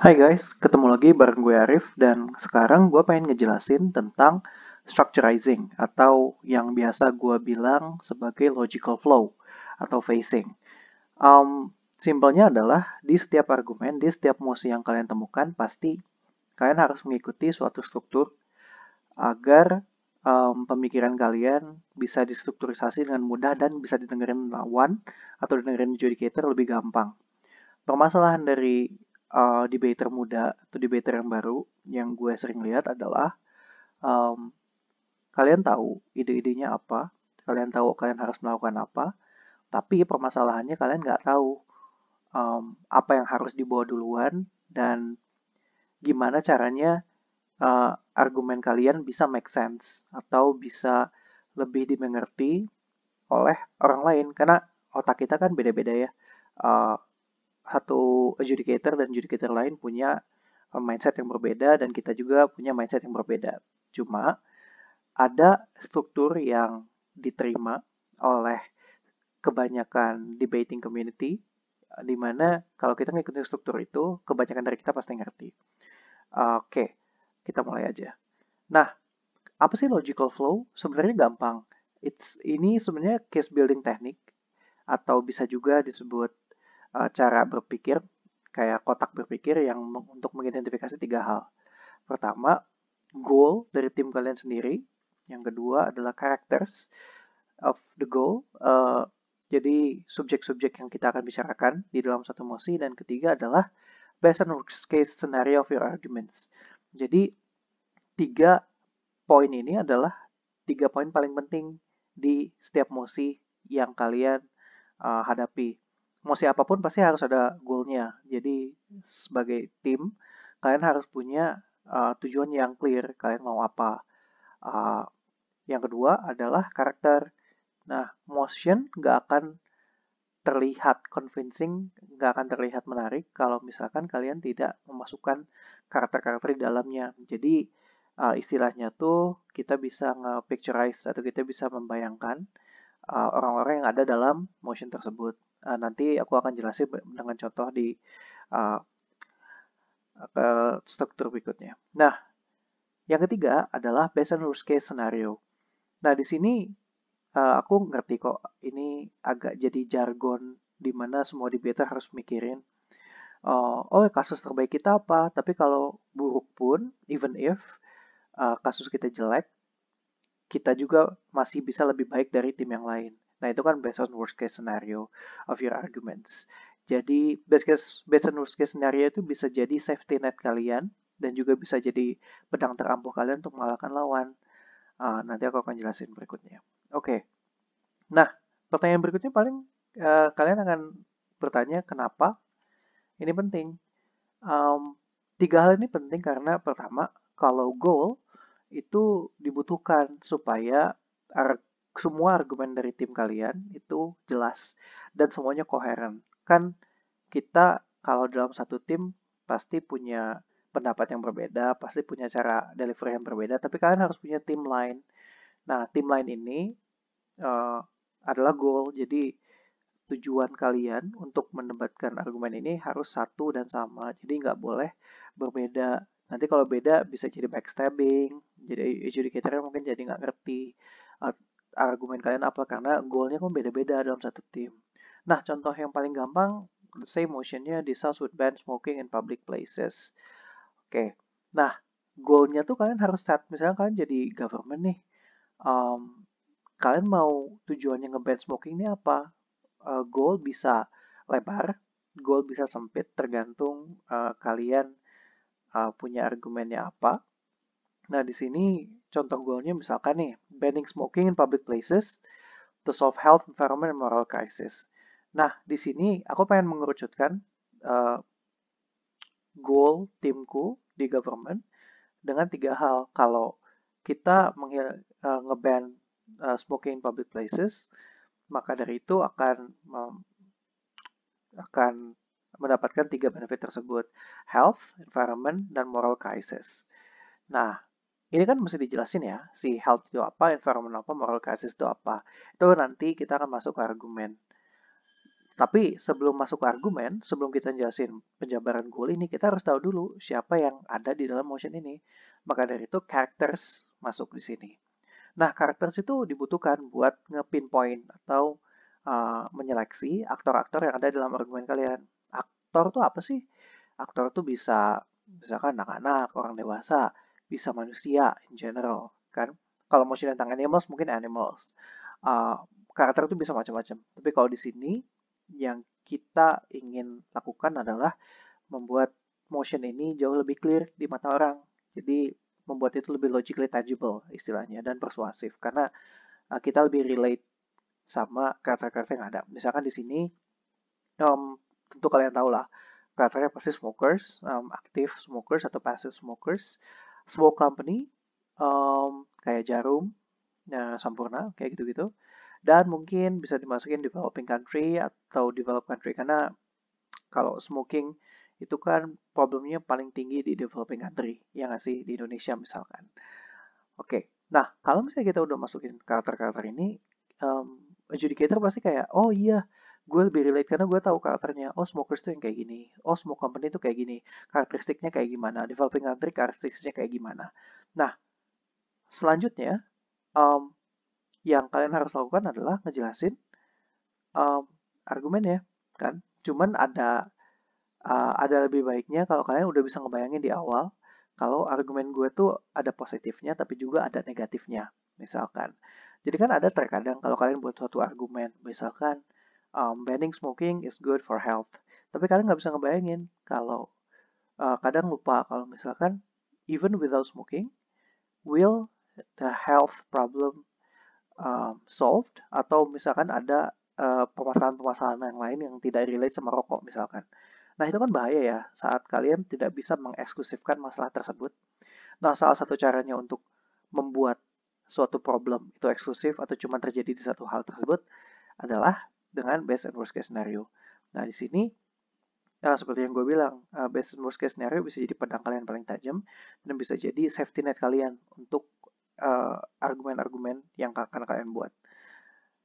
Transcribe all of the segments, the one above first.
Hai guys, ketemu lagi bareng gue Arif dan sekarang gue pengen ngejelasin tentang structurizing atau yang biasa gue bilang sebagai logical flow atau facing. Um, simpelnya adalah di setiap argumen, di setiap mosi yang kalian temukan pasti kalian harus mengikuti suatu struktur agar um, pemikiran kalian bisa distrukturisasi dengan mudah dan bisa didengerin lawan atau didengerin adjudicator lebih gampang. Permasalahan dari uh, eh, debater muda atau debater yang baru yang gue sering lihat adalah um, kalian tahu ide-idenya apa, kalian tahu kalian harus melakukan apa, tapi permasalahannya kalian nggak tahu um, apa yang harus dibawa duluan dan gimana caranya uh, argumen kalian bisa make sense atau bisa lebih dimengerti oleh orang lain karena otak kita kan beda-beda ya. Uh, satu adjudicator dan adjudicator lain punya eh, mindset yang berbeda dan kita juga punya mindset yang berbeda. Cuma ada struktur yang diterima oleh kebanyakan debating community eh, di mana kalau kita ngikutin struktur itu kebanyakan dari kita pasti ngerti. Oke, kita mulai aja. Nah, apa sih logical flow? Sebenarnya gampang. It's ini sebenarnya case building teknik atau bisa juga disebut Eh, cara berpikir kayak kotak berpikir yang untuk mengidentifikasi tiga hal. Pertama, goal dari tim kalian sendiri. Yang kedua adalah characters of the goal. Uh, jadi subjek-subjek yang kita akan bicarakan di dalam satu mosi. Dan ketiga adalah based on worst case scenario of your arguments. Jadi tiga poin ini adalah tiga poin paling penting di setiap mosi yang kalian uh, hadapi mau siapapun pasti harus ada goalnya. Jadi sebagai tim kalian harus punya uh, tujuan yang clear. Kalian mau apa? Uh, yang kedua adalah karakter. Nah, motion nggak akan terlihat convincing, nggak akan terlihat menarik kalau misalkan kalian tidak memasukkan karakter-karakter di dalamnya. Jadi uh, istilahnya tuh kita bisa nge-picturize atau kita bisa membayangkan Eh, orang-orang yang ada dalam motion tersebut. Uh, nanti aku akan jelasin dengan contoh di uh, struktur berikutnya. Nah, yang ketiga adalah best and worst case scenario. Nah, di sini uh, aku ngerti kok ini agak jadi jargon di mana semua beta harus mikirin uh, oh kasus terbaik kita apa tapi kalau buruk pun even if uh, kasus kita jelek kita juga masih bisa lebih baik dari tim yang lain. Nah, itu kan based on worst case scenario of your arguments. Jadi, best case, based on worst case scenario itu bisa jadi safety net kalian, dan juga bisa jadi pedang terampuh kalian untuk mengalahkan lawan. Uh, nanti aku akan jelasin berikutnya. Oke. Okay. Nah, pertanyaan berikutnya paling uh, kalian akan bertanya kenapa ini penting. Um, tiga hal ini penting karena pertama, kalau goal itu dibutuhkan supaya arg semua argumen dari tim kalian itu jelas dan semuanya koheren. Kan kita kalau dalam satu tim pasti punya pendapat yang berbeda, pasti punya cara delivery yang berbeda, tapi kalian harus punya tim lain. Nah, tim lain ini uh, adalah goal, jadi tujuan kalian untuk mendebatkan argumen ini harus satu dan sama, jadi nggak boleh berbeda. Nanti kalau beda bisa jadi backstabbing, jadi adjudicatornya mungkin jadi nggak ngerti argumen kalian apa karena goalnya kan beda-beda dalam satu tim. Nah, contoh yang paling gampang, say motionnya the South would ban smoking in public places. Oke, okay. nah goalnya tuh kalian harus set, misalnya kalian jadi government nih, um, kalian mau tujuannya ngeban smoking ini apa? Uh, goal bisa lebar, goal bisa sempit, tergantung uh, kalian uh, punya argumennya apa. Nah, di sini contoh goalnya misalkan nih, banning smoking in public places to solve health, environment, and moral crisis. Nah, di sini aku pengen mengerucutkan uh, goal timku di government dengan tiga hal. Kalau kita uh, ngeban uh, smoking in public places, maka dari itu akan um, akan mendapatkan tiga benefit tersebut, health, environment, dan moral crisis. Nah, ini kan mesti dijelasin ya, si health itu apa, environment apa, moral crisis itu apa. Itu nanti kita akan masuk ke argumen. Tapi sebelum masuk ke argumen, sebelum kita jelasin penjabaran goal ini, kita harus tahu dulu siapa yang ada di dalam motion ini. Maka dari itu characters masuk di sini. Nah, characters itu dibutuhkan buat nge-pinpoint atau uh, menyeleksi aktor-aktor yang ada dalam argumen kalian. Aktor tuh apa sih? Aktor tuh bisa misalkan anak-anak, orang dewasa, bisa manusia in general kan kalau motion and tank animals mungkin animals uh, karakter itu bisa macam-macam tapi kalau di sini yang kita ingin lakukan adalah membuat motion ini jauh lebih clear di mata orang jadi membuat itu lebih logically tangible istilahnya dan persuasif karena uh, kita lebih relate sama karakter-karakter yang ada misalkan di sini um, tentu kalian tahu lah karakternya pasti smokers um, aktif smokers atau passive smokers smoke company um, kayak Jarum, ya, nah, sempurna kayak gitu-gitu. Dan mungkin bisa dimasukin developing country atau developed country karena kalau smoking itu kan problemnya paling tinggi di developing country, ya nggak sih? Di Indonesia misalkan. Oke, nah kalau misalnya kita udah masukin karakter-karakter ini, um, adjudicator pasti kayak, oh iya, gue lebih relate karena gue tahu karakternya oh smokers tuh yang kayak gini oh smoke company tuh kayak gini karakteristiknya kayak gimana developing country karakteristiknya kayak gimana nah selanjutnya um, yang kalian harus lakukan adalah ngejelasin um, argumen ya kan cuman ada uh, ada lebih baiknya kalau kalian udah bisa ngebayangin di awal kalau argumen gue tuh ada positifnya tapi juga ada negatifnya misalkan jadi kan ada terkadang kalau kalian buat suatu argumen misalkan um, banning smoking is good for health. Tapi kalian nggak bisa ngebayangin kalau uh, kadang lupa kalau misalkan even without smoking will the health problem um, solved atau misalkan ada uh, permasalahan-permasalahan uh, yang lain yang tidak relate sama rokok misalkan. Nah itu kan bahaya ya saat kalian tidak bisa mengeksklusifkan masalah tersebut. Nah salah satu caranya untuk membuat suatu problem itu eksklusif atau cuma terjadi di satu hal tersebut adalah dengan best and worst case scenario. Nah, di sini Nah, seperti yang gue bilang, eh, best and worst case scenario bisa jadi pedang kalian paling tajam dan bisa jadi safety net kalian untuk eh, argumen-argumen uh, yang akan kalian buat.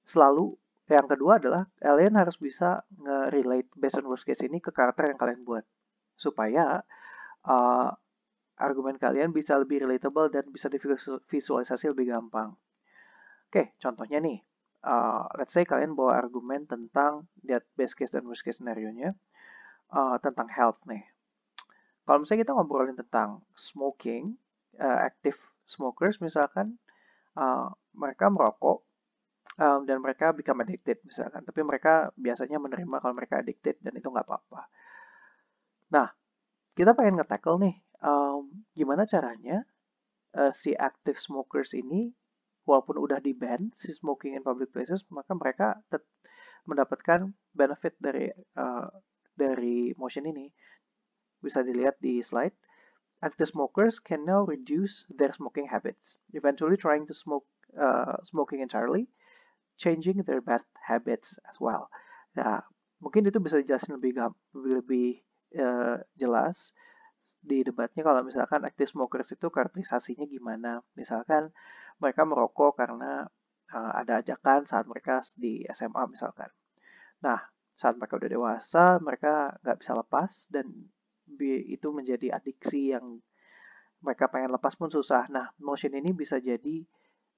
Selalu yang kedua adalah kalian harus bisa nge-relate best and worst case ini ke karakter yang kalian buat supaya uh, argumen kalian bisa lebih relatable dan bisa divisualisasi lebih gampang. Oke, contohnya nih, Uh, let's say kalian bawa argumen tentang that best case dan worst case scenario nya uh, tentang health nih. Kalau misalnya kita ngobrolin tentang smoking, uh, active smokers misalkan uh, mereka merokok um, dan mereka become addicted misalkan, tapi mereka biasanya menerima kalau mereka addicted dan itu nggak apa-apa. Nah, kita pengen nge-tackle nih um, gimana caranya uh, si active smokers ini walaupun udah di ban si smoking in public places maka mereka mendapatkan benefit dari uh, dari motion ini bisa dilihat di slide active smokers can now reduce their smoking habits eventually trying to smoke uh, smoking entirely changing their bad habits as well nah mungkin itu bisa dijelasin lebih lebih, lebih uh, jelas di debatnya kalau misalkan active smokers itu karakterisasinya gimana misalkan mereka merokok karena uh, ada ajakan saat mereka di SMA misalkan. Nah, saat mereka udah dewasa, mereka nggak bisa lepas dan itu menjadi adiksi yang mereka pengen lepas pun susah. Nah, motion ini bisa jadi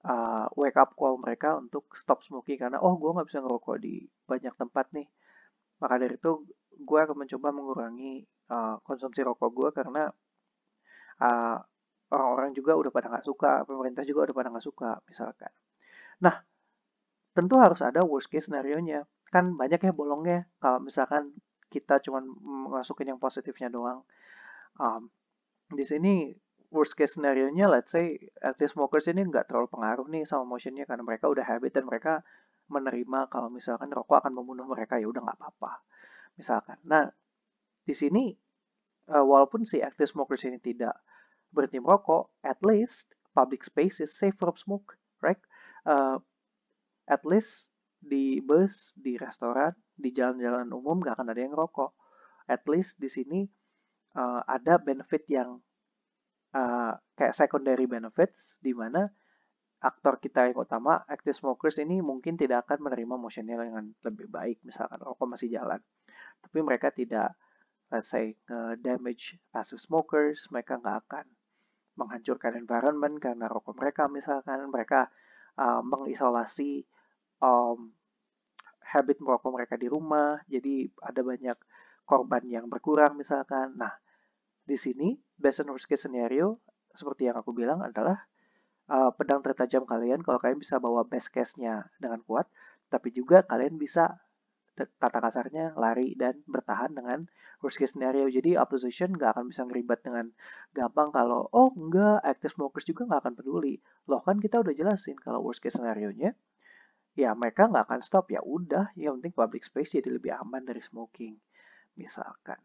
uh, wake up call mereka untuk stop smoking karena oh gue nggak bisa ngerokok di banyak tempat nih. Maka dari itu gue akan mencoba mengurangi uh, konsumsi rokok gue karena uh, orang-orang juga udah pada nggak suka, pemerintah juga udah pada nggak suka, misalkan. Nah, tentu harus ada worst case scenario nya Kan banyak ya bolongnya kalau misalkan kita cuma masukin yang positifnya doang. Um, di sini worst case scenario nya let's say active smokers ini nggak terlalu pengaruh nih sama motion-nya karena mereka udah habit dan mereka menerima kalau misalkan rokok akan membunuh mereka ya udah nggak apa-apa misalkan. Nah di sini uh, walaupun si active smokers ini tidak berhenti merokok, at least public space is safe from smoke, right? Uh, at least di bus, di restoran, di jalan-jalan umum gak akan ada yang rokok. At least di sini uh, ada benefit yang uh, kayak secondary benefits, di mana aktor kita yang utama, active smokers ini mungkin tidak akan menerima motionnya dengan lebih baik, misalkan rokok masih jalan. Tapi mereka tidak, let's say, uh, damage passive smokers, mereka nggak akan menghancurkan environment karena rokok mereka misalkan mereka uh, mengisolasi um, habit merokok mereka di rumah jadi ada banyak korban yang berkurang misalkan nah di sini best and worst case scenario seperti yang aku bilang adalah uh, pedang tertajam kalian kalau kalian bisa bawa best case-nya dengan kuat tapi juga kalian bisa kata kasarnya lari dan bertahan dengan worst case scenario. Jadi opposition nggak akan bisa ngeribat dengan gampang kalau, oh nggak, active smokers juga nggak akan peduli. Loh kan kita udah jelasin kalau worst case scenario-nya, ya mereka nggak akan stop, ya udah, yang penting public space jadi lebih aman dari smoking, misalkan.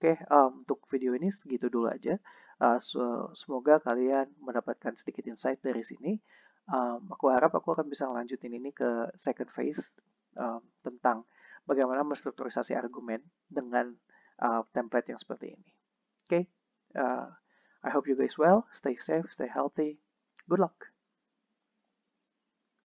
Oke, okay, eh, um, untuk video ini segitu dulu aja. Uh, eh, so, semoga kalian mendapatkan sedikit insight dari sini. Um, aku harap aku akan bisa lanjutin ini ke second phase um, tentang bagaimana menstrukturisasi argumen dengan uh, template yang seperti ini. Oke, okay? uh, I hope you guys well, stay safe, stay healthy, good luck.